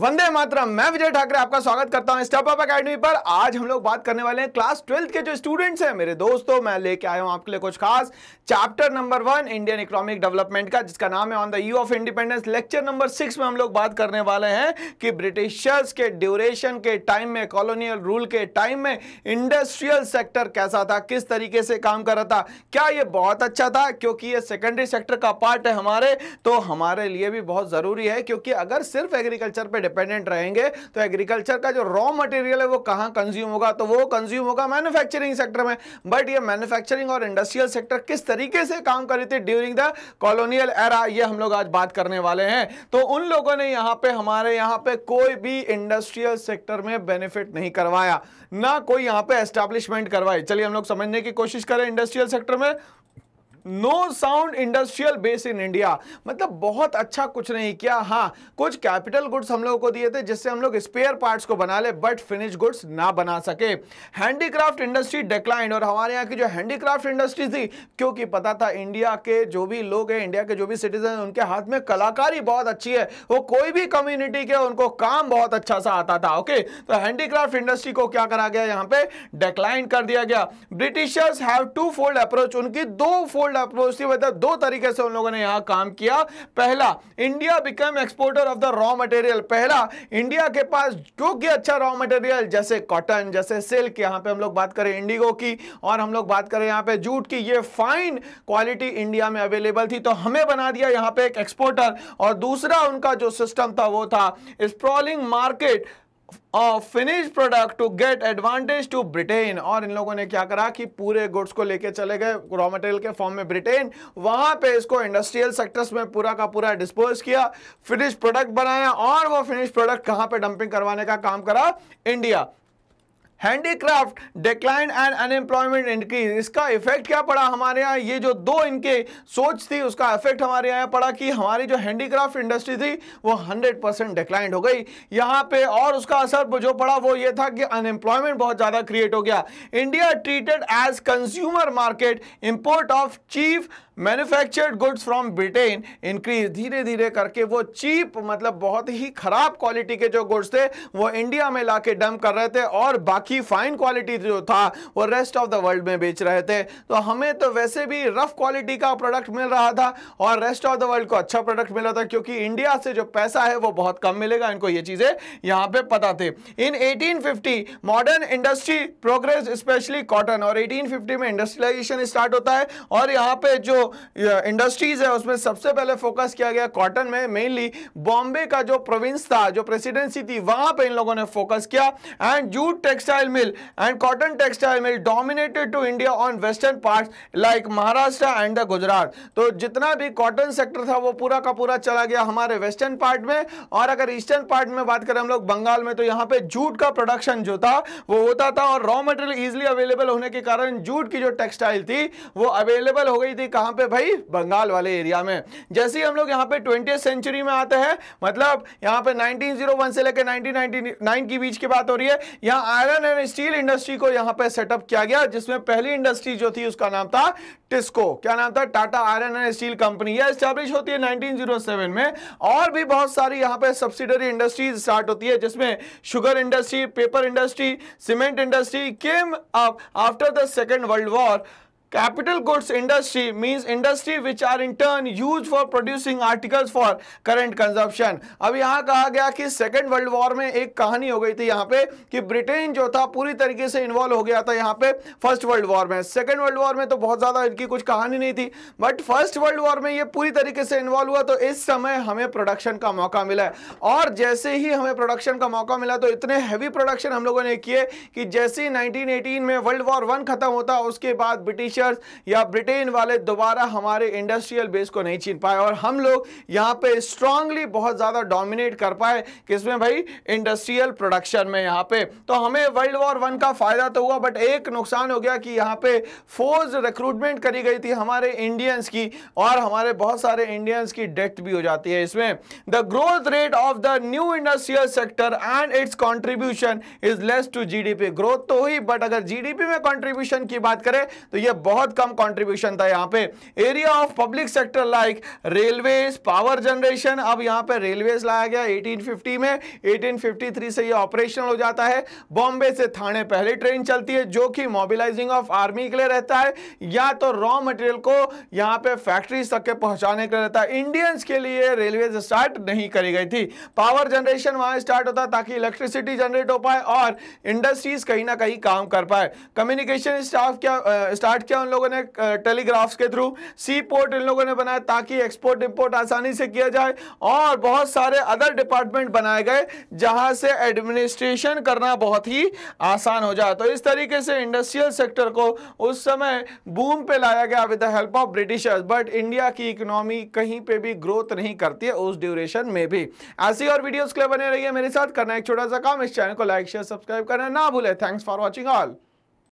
वंदे मातरम मैं विजय ठाकरे आपका स्वागत करता हूं स्टेप अप एकेडमी पर आज हम लोग बात करने वाले हैं क्लास ट्वेल्थ के जो स्टूडेंट्स हैं मेरे दोस्तों मैं लेके आया हूं आपके लिए कुछ खास chapter number one Indian economic development का जिसका नाम है on the eve of independence lecture number six में हम लोग बात करने वाले हैं कि ब्रिटिशर्स के ड्यूरेशन के टाइम में कॉलोनियल रूल के टाइम में इंडस्ट्रियल सेक्टर कैसा था किस तरीके से काम कर रहा था क्या ये बहुत अच्छा था क्योंकि ये सेकेंडरी सेक्टर का पार्ट है हमारे तो हमारे लिए भी बहुत ज़रूरी है क्योंकि अगर सिर्फ एग्रीकल्चर पर डिपेंडेंट रहेंगे तो एग्रीकल्चर का जो रॉ मटेरियल है वो कहाँ कंज्यूम होगा तो वो कंज्यूम होगा मैन्युफैक्चरिंग सेक्टर में बट ये मैन्युफैक्चरिंग और इंडस्ट्रियल सेक्टर किस तरीके से काम करी थी ड्यूरिंग द कॉलोनियल एरा ये हम लोग आज बात करने वाले हैं तो उन लोगों ने यहाँ पे हमारे यहाँ पे कोई भी इंडस्ट्रियल सेक्टर में बेनिफिट नहीं करवाया ना कोई यहाँ पे एस्टैब्लिशमेंट करवाई चलिए हम लोग समझने की कोशिश करें इंडस्ट्रियल सेक्टर में no sound industrial base in India मतलब बहुत अच्छा कुछ नहीं किया हाँ कुछ कैपिटल गुड्स हम लोगों को दिए थे जिससे हम लोग स्पेयर पार्ट्स को बना ले बट फिनिश गुड्स ना बना सके हैंडीक्राफ्ट इंडस्ट्री डिक्लाइंड और हमारे यहाँ की जो हैंडीक्राफ्ट इंडस्ट्री थी क्योंकि पता था इंडिया के जो भी लोग हैं इंडिया के जो भी सिटीजन उनके हाथ में कलाकारी बहुत अच्छी है वो कोई भी कम्युनिटी के उनको काम बहुत अच्छा सा आता था ओके तो हैंडीक्राफ्ट इंडस्ट्री को क्या करा गया यहाँ पे डिक्लाइन कर दिया गया Britishers have two fold approach उनकी दो फोल्ड अप्रोच थी मतलब दो तरीके से उन लोगों ने यहाँ काम किया पहला India become exporter of the raw material पहला इंडिया के पास जो कि अच्छा रॉ मटेरियल जैसे कॉटन जैसे सिल्क यहाँ पे हम लोग बात करें इंडिगो की और हम लोग बात करें यहाँ पे जूट की ये फाइन क्वालिटी इंडिया में अवेलेबल थी तो हमें बना दिया यहाँ पे एक एक्सपोर्टर और दूसरा उनका जो सिस्टम था वो था sprawling market finish product to get advantage to Britain और इन लोगों ने क्या करा कि पूरे गुड्स को लेके चले गए रॉ मटेरियल के फॉर्म में ब्रिटेन वहां पे इसको इंडस्ट्रियल सेक्टर्स में पूरा का पूरा डिस्पोज किया फिनिश प्रोडक्ट बनाया और वो फिनिश प्रोडक्ट कहां पे डंपिंग करवाने का काम करा India handicraft decline and unemployment increase इसका इफेक्ट क्या पड़ा हमारे यहाँ ये जो दो इनके सोच थी उसका इफेक्ट हमारे यहाँ पड़ा कि हमारी जो हैंडीक्राफ्ट इंडस्ट्री थी वो 100 परसेंट डिक्लाइंड हो गई यहाँ पे और उसका असर जो पड़ा वो ये था कि अनएम्प्लॉयमेंट बहुत ज़्यादा क्रिएट हो गया India treated as consumer market import of cheap manufactured goods from Britain increase धीरे धीरे करके वो चीप मतलब बहुत ही खराब क्वालिटी के जो गुड्स थे वो इंडिया में ला के डंप कर रहे थे और बाकी फाइन क्वालिटी जो था वो रेस्ट ऑफ द वर्ल्ड में बेच रहे थे तो हमें तो वैसे भी रफ क्वालिटी का प्रोडक्ट मिल रहा था और रेस्ट ऑफ द वर्ल्ड को अच्छा प्रोडक्ट मिला था क्योंकि इंडिया से जो पैसा है वो बहुत कम मिलेगा इनको ये चीज़ें यहाँ पे पता थे in eighteen modern industry progress specially cotton और एटीन में इंडस्ट्रियलाइजेशन स्टार्ट होता है और यहाँ पे जो इंडस्ट्रीज़ है उसमें सबसे पहले फोकस किया गया कॉटन में मेनली बॉम्बे का जो प्रोविंस था जो प्रेसिडेंसी थी वहां पे इन लोगों ने फोकस किया and jute textile mill and cotton textile mill dominated to India on western part like Maharashtra and the Gujarat तो जितना भी कॉटन सेक्टर था वो पूरा का पूरा चला गया हमारे वेस्टर्न पार्ट में और अगर ईस्टर्न पार्ट में बात करें हम लोग बंगाल में तो यहाँ पे जूट का प्रोडक्शन जो था वो होता था और रॉ मटेरियल इजिली अवेलेबल होने के कारण जूट की जो टेक्सटाइल थी वो अवेलेबल हो गई थी कहा कहां पे भाई बंगाल वाले एरिया में जैसे ही हम लोग यहां पे ट्वेंटी सेंचुरी में आते हैं मतलब यहां पे 1901 से लेकर 1999 की बीच की बात हो रही है यहां आयरन एंड स्टील इंडस्ट्री को यहां पे सेटअप किया गया जिसमें पहली इंडस्ट्री जो थी उसका नाम था टिस्को क्या नाम था Tata iron and steel company यह स्टैब्लिश होती है नाइनटीन में और भी बहुत सारी यहां पर सब्सिडरी इंडस्ट्रीज स्टार्ट होती है जिसमें sugar industry paper industry cement industry came after the second world war capital goods industry means industry which are in turn use for producing articles for current consumption अब यहाँ कहा गया कि second world war में एक कहानी हो गई थी यहाँ पे कि ब्रिटेन जो था पूरी तरीके से इन्वॉल्व हो गया था यहाँ पे फर्स्ट वर्ल्ड वॉर में सेकेंड वर्ल्ड वॉर में तो बहुत ज़्यादा इनकी कुछ कहानी नहीं थी बट फर्स्ट वर्ल्ड वॉर में ये पूरी तरीके से इन्वॉल्व हुआ तो इस समय हमें प्रोडक्शन का मौका मिला है और जैसे ही हमें प्रोडक्शन का मौका मिला तो इतने हैवी प्रोडक्शन हम लोगों ने किए कि जैसे ही नाइनटीन में वर्ल्ड वॉर वन खत्म होता उसके बाद ब्रिटिश मैन्युफैक्चरर्स या ब्रिटेन वाले दोबारा हमारे इंडस्ट्रियल बेस को नहीं छीन पाए और हम लोग यहाँ पे स्ट्रांगली बहुत ज़्यादा डोमिनेट कर पाए किसमें भाई इंडस्ट्रियल प्रोडक्शन में यहाँ पे तो हमें वर्ल्ड वॉर वन का फ़ायदा तो हुआ बट एक नुकसान हो गया कि यहाँ पे फोर्स रिक्रूटमेंट करी गई थी हमारे इंडियंस की और हमारे बहुत सारे इंडियंस की डेथ भी हो जाती है इसमें the growth rate of the new industrial sector and its contribution is less to G growth तो हुई बट अगर जी में कॉन्ट्रीब्यूशन की बात करें तो यह बहुत कम कंट्रीब्यूशन था यहाँ पे area of public sector like railways power generation अब यहाँ पे रेलवेज लाया गया 1850 में 1853 से ये ऑपरेशनल हो जाता है बॉम्बे से थाने पहले ट्रेन चलती है जो कि मोबिलाइजिंग ऑफ आर्मी के लिए रहता है या तो रॉ मटेरियल को यहाँ पे फैक्ट्रीज तक के पहुँचाने के लिए रहता है इंडियंस के लिए रेलवेज स्टार्ट नहीं करी गई थी पावर जनरेशन वहाँ स्टार्ट होता ताकि इलेक्ट्रिसिटी जनरेट हो पाए और इंडस्ट्रीज कहीं ना कहीं काम कर पाए कम्युनिकेशन स्टाफ क्या स्टार्ट किया किया उन लोगों ने टेलीग्राफ्स के थ्रू सी पोर्ट इन लोगों ने बनाया ताकि एक्सपोर्ट इम्पोर्ट आसानी से किया जाए और बहुत सारे अदर डिपार्टमेंट बनाए गए जहां से एडमिनिस्ट्रेशन करना बहुत ही आसान हो जाए तो इस तरीके से इंडस्ट्रियल सेक्टर को उस समय बूम पे लाया गया with the help of Britishers but India की इकोनॉमी कहीं पर भी ग्रोथ नहीं करती है उस ड्यूरेशन में भी ऐसी और वीडियोज के लिए बने रही मेरे साथ करना एक छोटा सा काम इस चैनल को लाइक शेयर सब्सक्राइब करना ना भूले थैंक्स फॉर वॉचिंग ऑल